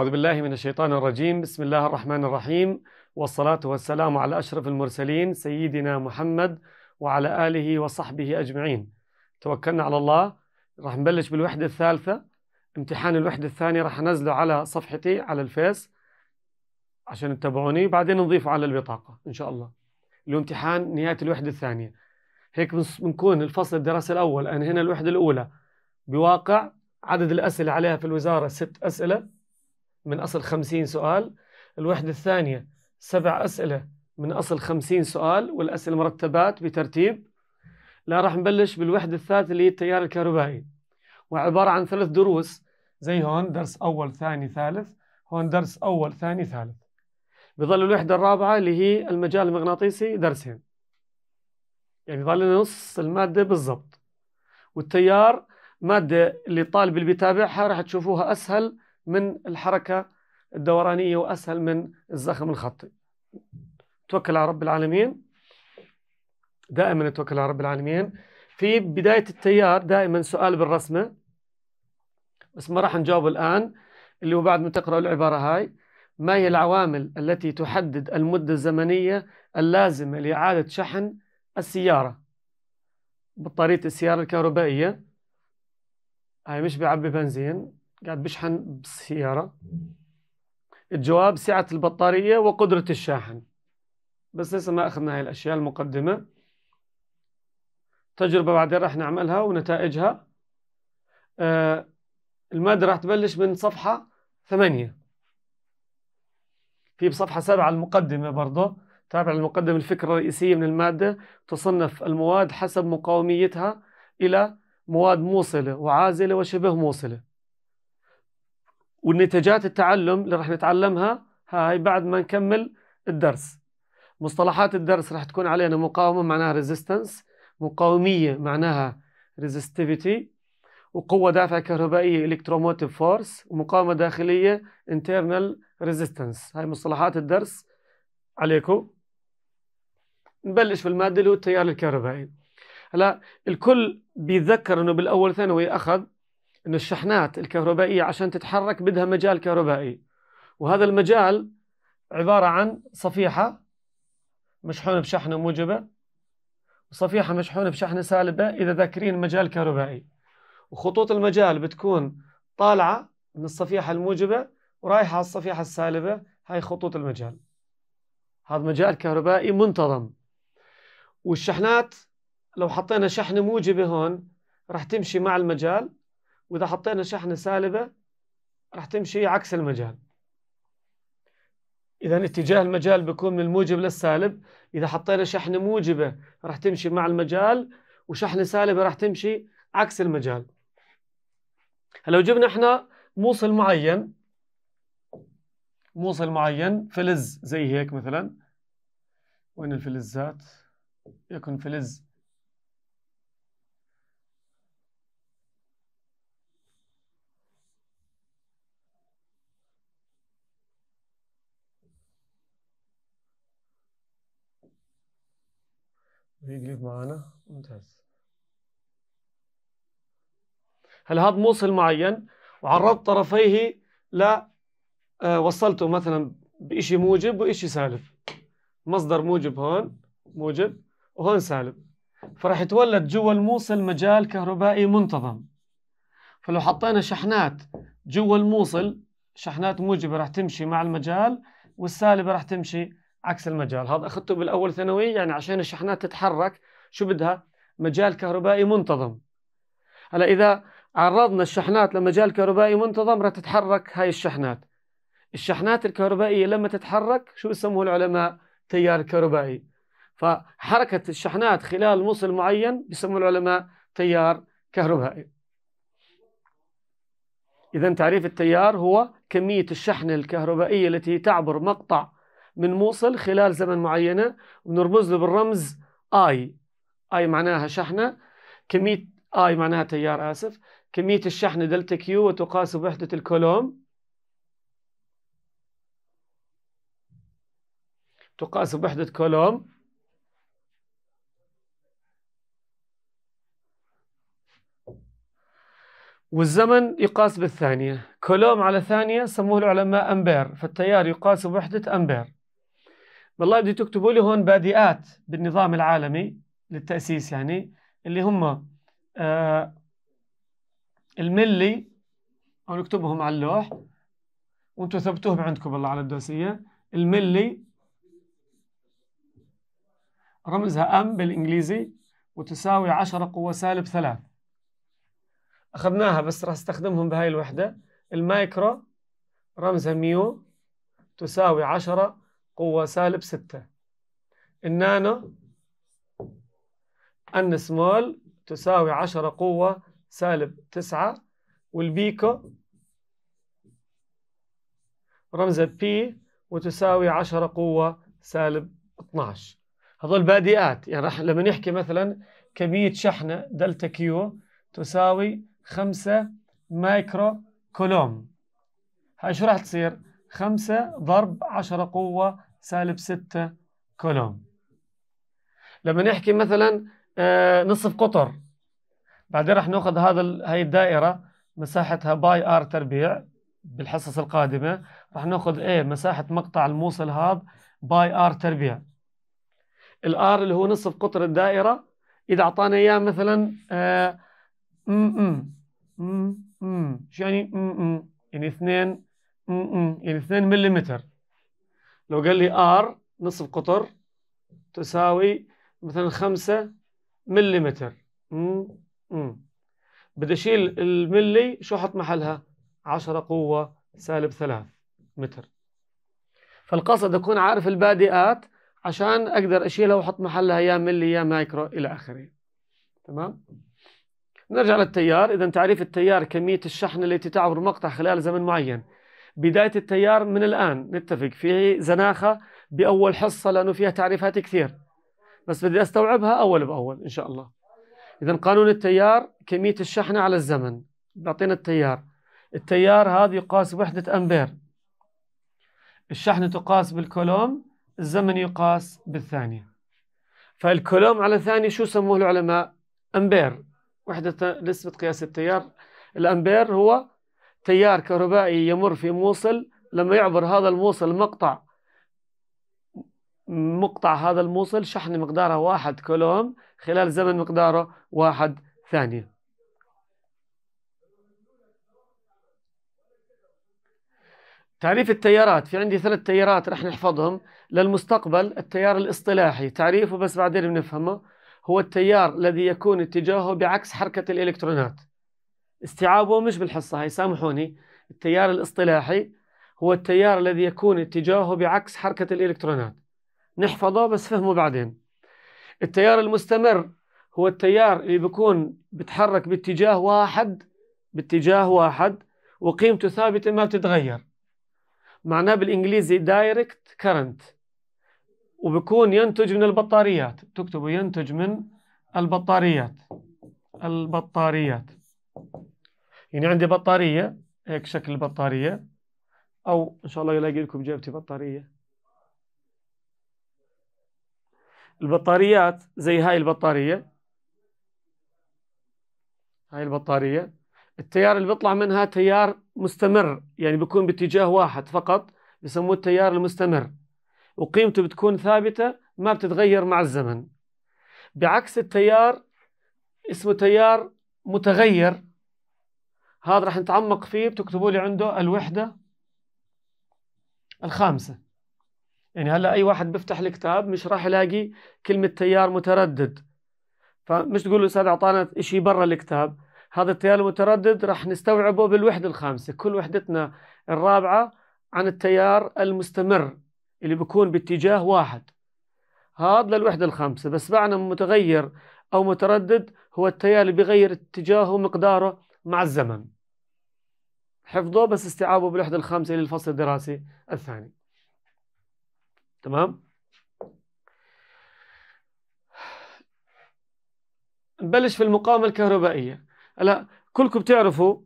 أعوذ بالله من الشيطان الرجيم بسم الله الرحمن الرحيم والصلاة والسلام على أشرف المرسلين سيدنا محمد وعلى آله وصحبه أجمعين توكلنا على الله راح نبلش بالوحدة الثالثة امتحان الوحدة الثانية راح نزله على صفحتي على الفيس عشان تتابعوني بعدين نضيفه على البطاقة إن شاء الله اللي امتحان نهاية الوحدة الثانية هيك بنكون الفصل الدراسي الأول أنا هنا الوحدة الأولى بواقع عدد الأسئلة عليها في الوزارة ست أسئلة من أصل خمسين سؤال الوحدة الثانية سبع أسئلة من أصل خمسين سؤال والأسئلة مرتبات بترتيب لا راح نبلش بالوحدة الثالثة اللي هي التيار الكهربائي وعبارة عن ثلاث دروس زي هون درس أول ثاني ثالث هون درس أول ثاني ثالث بظل الوحدة الرابعة اللي هي المجال المغناطيسي درسين يعني بظل لنا نص المادة بالضبط والتيار مادة اللي الطالب اللي بيتابعها راح تشوفوها أسهل من الحركة الدورانية وأسهل من الزخم الخطي توكل على رب العالمين دائما توكل على رب العالمين في بداية التيار دائما سؤال بالرسمة بس ما راح نجاوبه الآن اللي هو بعد ما تقرأ العبارة هاي ما هي العوامل التي تحدد المدة الزمنية اللازمة لإعادة شحن السيارة بطارية السيارة الكهربائية هاي مش بيعبي بنزين قاعد بشحن بالسيارة الجواب سعة البطارية وقدرة الشاحن بس لسه ما أخذنا هاي الأشياء المقدمة تجربة بعدين راح نعملها ونتائجها آه المادة راح تبلش من صفحة ثمانية في بصفحة سبعة المقدمة برضه تابع المقدمة الفكرة الرئيسية من المادة تصنف المواد حسب مقاوميتها إلى مواد موصلة وعازلة وشبه موصلة والنتاجات التعلم اللي راح نتعلمها هاي بعد ما نكمل الدرس مصطلحات الدرس راح تكون علينا مقاومة معناها ريزيستنس مقاومية معناها ريزيستيفيتي وقوة دافعة كهربائية الكتروموتيف فورس ومقاومة داخلية internal resistance هاي مصطلحات الدرس عليكم نبلش في المادة اللي هو التيار الكهربائي هلا الكل بيتذكر انه بالاول ثانوي اخذ أن الشحنات الكهربائية عشان تتحرك بدها مجال كهربائي وهذا المجال عبارة عن صفيحة مشحونة بشحنة موجبة وصفيحة مشحونة بشحنة سالبة إذا ذاكرين مجال كهربائي وخطوط المجال بتكون طالعة من الصفيحة الموجبة ورايحة على الصفيحة السالبة هاي خطوط المجال هذا مجال كهربائي منتظم والشحنات لو حطينا شحنة موجبة هون راح تمشي مع المجال واذا حطينا شحنه سالبه راح تمشي عكس المجال اذا اتجاه المجال بيكون من الموجب للسالب اذا حطينا شحنه موجبه راح تمشي مع المجال وشحنه سالبه راح تمشي عكس المجال لو جبنا احنا موصل معين موصل معين فلز زي هيك مثلا وين الفلزات يكون فلز رجليك معانا ممتاز هذا موصل معين وعرضت طرفيه ل آه، وصلته مثلا بشيء موجب وشيء سالب مصدر موجب هون موجب وهون سالب فراح يتولد جوا الموصل مجال كهربائي منتظم فلو حطينا شحنات جوا الموصل شحنات موجبة راح تمشي مع المجال والسالبة راح تمشي عكس المجال هذا اخذته بالاول ثانوي يعني عشان الشحنات تتحرك شو بدها مجال كهربائي منتظم هلا اذا عرضنا الشحنات لمجال كهربائي منتظم رح تتحرك هاي الشحنات الشحنات الكهربائية لما تتحرك شو يسموه العلماء تيار كهربائي فحركة الشحنات خلال موصل معين بسموه العلماء تيار كهربائي إذا تعريف التيار هو كمية الشحنة الكهربائية التي تعبر مقطع من موصل خلال زمن معينة بنرمز له بالرمز I I معناها شحنة كمية I معناها تيار اسف كمية الشحنة دلتا كيو وتقاس بوحدة الكولوم تقاس بوحدة كولوم والزمن يقاس بالثانية كولوم على ثانية سموه العلماء أمبير فالتيار يقاس بوحدة أمبير والله بدي تكتبوا لي هون بادئات بالنظام العالمي للتأسيس يعني اللي هم آه، الملي أو نكتبهم على اللوح وانتم ثبتوهم عندكم والله على الدوسية الملي رمزها أم بالإنجليزي وتساوي 10 قوة سالب ثلاث أخذناها بس راح استخدمهم بهاي الوحدة المايكرو رمزها ميو تساوي 10 قوة سالب ستة النانو ان سمول تساوي عشرة قوة سالب تسعة والبيكو رمزة بي وتساوي عشرة قوة سالب 12 هذول بادئات يعني رح لما نحكي مثلا كمية شحنة دلتا كيو تساوي خمسة مايكرو كولوم هاي شو راح تصير؟ 5 ضرب 10 قوة سالب 6 كولوم لما نحكي مثلا آه، نصف قطر بعدين رح ناخذ هذا هاي الدائرة مساحتها باي ار تربيع بالحصص القادمة رح ناخذ ايه مساحة مقطع الموصل هذا باي ار تربيع الار اللي هو نصف قطر الدائرة إذا أعطانا إياه مثلا ام آه، ام ام ام شو يعني ام ام يعني اثنين يعني 2 ملم لو قال لي ار نصف قطر تساوي مثلا 5 ملم بدي اشيل الملي شو احط محلها 10 قوه سالب 3 متر فالقصد اكون عارف البادئات عشان اقدر اشيلها واحط محلها يا ملي يا مايكرو الى اخره تمام نرجع للتيار اذا تعريف التيار كميه الشحن التي تعبر مقطع خلال زمن معين بداية التيار من الآن نتفق في زناخة بأول حصة لأنه فيها تعريفات كثير بس بدي أستوعبها أول بأول إن شاء الله إذا قانون التيار كمية الشحنة على الزمن بيعطينا التيار التيار هذا يقاس بوحدة أمبير الشحنة تقاس بالكولوم الزمن يقاس بالثانية فالكولوم على الثانية شو سموه العلماء أمبير وحدة نسبة قياس التيار الأمبير هو تيار كهربائي يمر في موصل لما يعبر هذا الموصل مقطع مقطع هذا الموصل شحن مقداره واحد كولوم خلال زمن مقداره واحد ثانية تعريف التيارات في عندي ثلاث تيارات رح نحفظهم للمستقبل التيار الاصطلاحي تعريفه بس بعدين بنفهمه هو التيار الذي يكون اتجاهه بعكس حركة الإلكترونات استيعابه مش بالحصة هاي سامحوني التيار الاصطلاحي هو التيار الذي يكون اتجاهه بعكس حركة الإلكترونات نحفظه بس فهمه بعدين التيار المستمر هو التيار اللي بيكون بتحرك باتجاه واحد باتجاه واحد وقيمته ثابتة ما بتتغير معناه بالإنجليزي direct current وبكون ينتج من البطاريات تكتبوا ينتج من البطاريات البطاريات يعني عندي بطارية هيك شكل البطارية أو إن شاء الله يلاقي لكم جيبتي بطارية البطاريات زي هاي البطارية هاي البطارية التيار اللي بيطلع منها تيار مستمر يعني بيكون باتجاه واحد فقط بسموه التيار المستمر وقيمته بتكون ثابتة ما بتتغير مع الزمن بعكس التيار اسمه تيار متغير هذا راح نتعمق فيه بتكتبوا لي عنده الوحدة الخامسة يعني هلا أي واحد بيفتح الكتاب مش راح يلاقي كلمة تيار متردد فمش تقول له أستاذ أعطانا شيء برا الكتاب هذا التيار المتردد راح نستوعبه بالوحدة الخامسة كل وحدتنا الرابعة عن التيار المستمر اللي بيكون باتجاه واحد هذا للوحدة الخامسة بس معنى متغير أو متردد هو التيار اللي بيغير اتجاهه ومقداره مع الزمن حفظه بس استيعابه بالوحدة الخامسة للفصل الدراسي الثاني تمام نبلش في المقاومة الكهربائية هلا كلكم بتعرفوا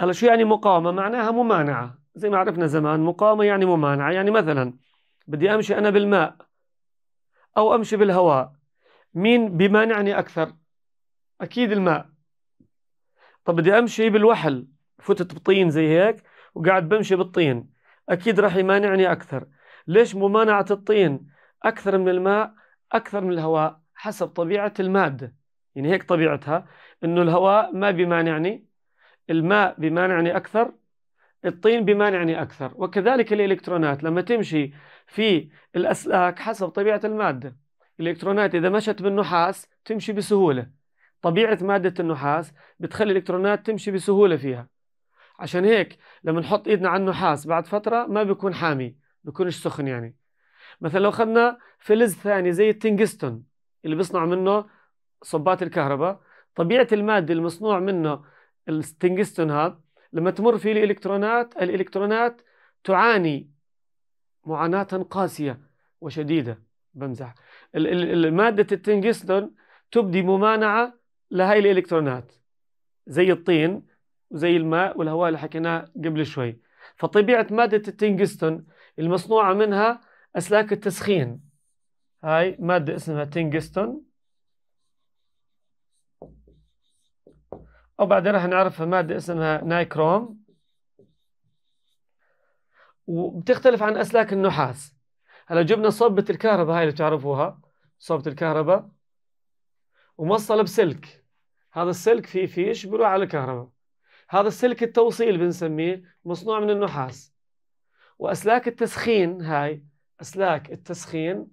هلا شو يعني مقاومة معناها ممانعة زي ما عرفنا زمان مقاومة يعني ممانعة يعني مثلا بدي أمشي أنا بالماء أو أمشي بالهواء مين بيمانعني أكثر أكيد الماء طب بدي امشي بالوحل فتت بطين زي هيك وقاعد بمشي بالطين اكيد راح يمانعني اكثر ليش ممانعه الطين اكثر من الماء اكثر من الهواء حسب طبيعه الماده يعني هيك طبيعتها انه الهواء ما بيمانعني الماء بيمانعني اكثر الطين بيمانعني اكثر وكذلك الالكترونات لما تمشي في الاسلاك حسب طبيعه الماده الالكترونات اذا مشت بالنحاس تمشي بسهوله طبيعة مادة النحاس بتخلي الإلكترونات تمشي بسهولة فيها عشان هيك لما نحط إيدنا على النحاس بعد فترة ما بيكون حامي بيكونش سخن يعني مثلا لو أخذنا فلز ثاني زي التنجستون اللي بيصنع منه صبات الكهرباء طبيعة المادة المصنوع منه التنجستون هذا لما تمر فيه الإلكترونات الإلكترونات تعاني معاناة قاسية وشديدة بمزح مادة التنجستون تبدي ممانعة لهي الإلكترونات زي الطين وزي الماء والهواء اللي حكيناه قبل شوي فطبيعة مادة التنجستون المصنوعة منها أسلاك التسخين هاي مادة اسمها تنجستون وبعدين راح نعرفها مادة اسمها نايكروم وبتختلف عن أسلاك النحاس هلا جبنا صبة الكهرباء هاي اللي تعرفوها صبة الكهرباء وموصله بسلك هذا السلك فيه فيش بيروح على الكهرباء هذا السلك التوصيل بنسميه مصنوع من النحاس وأسلاك التسخين هاي أسلاك التسخين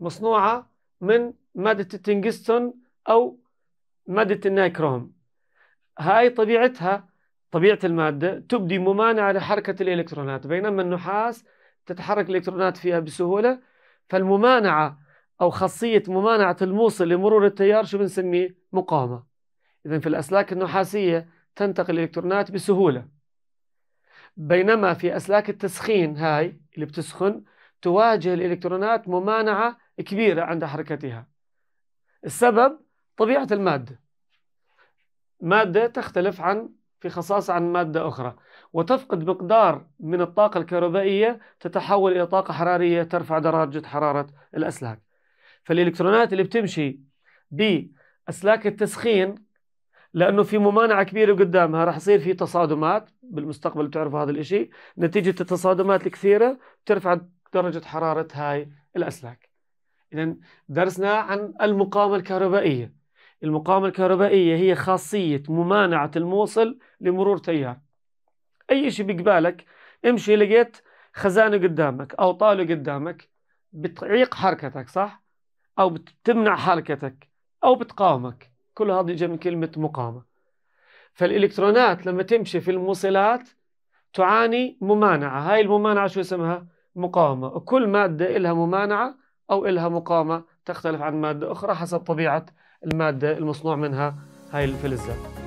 مصنوعة من مادة التنجستون أو مادة النايكروم هاي طبيعتها طبيعة المادة تبدي ممانعة لحركة الإلكترونات بينما النحاس تتحرك الإلكترونات فيها بسهولة فالممانعة أو خاصية ممانعة الموصل لمرور التيار شو بنسميه؟ مقاومة إذا في الأسلاك النحاسية تنتقل الإلكترونات بسهولة بينما في أسلاك التسخين هاي اللي بتسخن تواجه الإلكترونات ممانعة كبيرة عند حركتها السبب طبيعة المادة مادة تختلف عن في خصائص عن مادة أخرى وتفقد مقدار من الطاقة الكهربائية تتحول إلى طاقة حرارية ترفع درجة حرارة الأسلاك فالالكترونات اللي بتمشي باسلاك التسخين لانه في ممانعه كبيره قدامها راح يصير في تصادمات بالمستقبل بتعرفوا هذا الشيء نتيجه التصادمات الكثيره بترفع درجه حراره هاي الاسلاك اذا درسنا عن المقاومه الكهربائيه المقاومه الكهربائيه هي خاصيه ممانعه الموصل لمرور تيار اي شيء بقبالك امشي لقيت خزانه قدامك او طاوله قدامك بتعيق حركتك صح أو بتمنع حركتك أو بتقاومك كل هذا يجي من كلمة مقاومة فالإلكترونات لما تمشي في الموصلات تعاني ممانعة هاي الممانعة شو اسمها؟ مقاومة وكل مادة إلها ممانعة أو إلها مقاومة تختلف عن مادة أخرى حسب طبيعة المادة المصنوع منها هاي الفلزات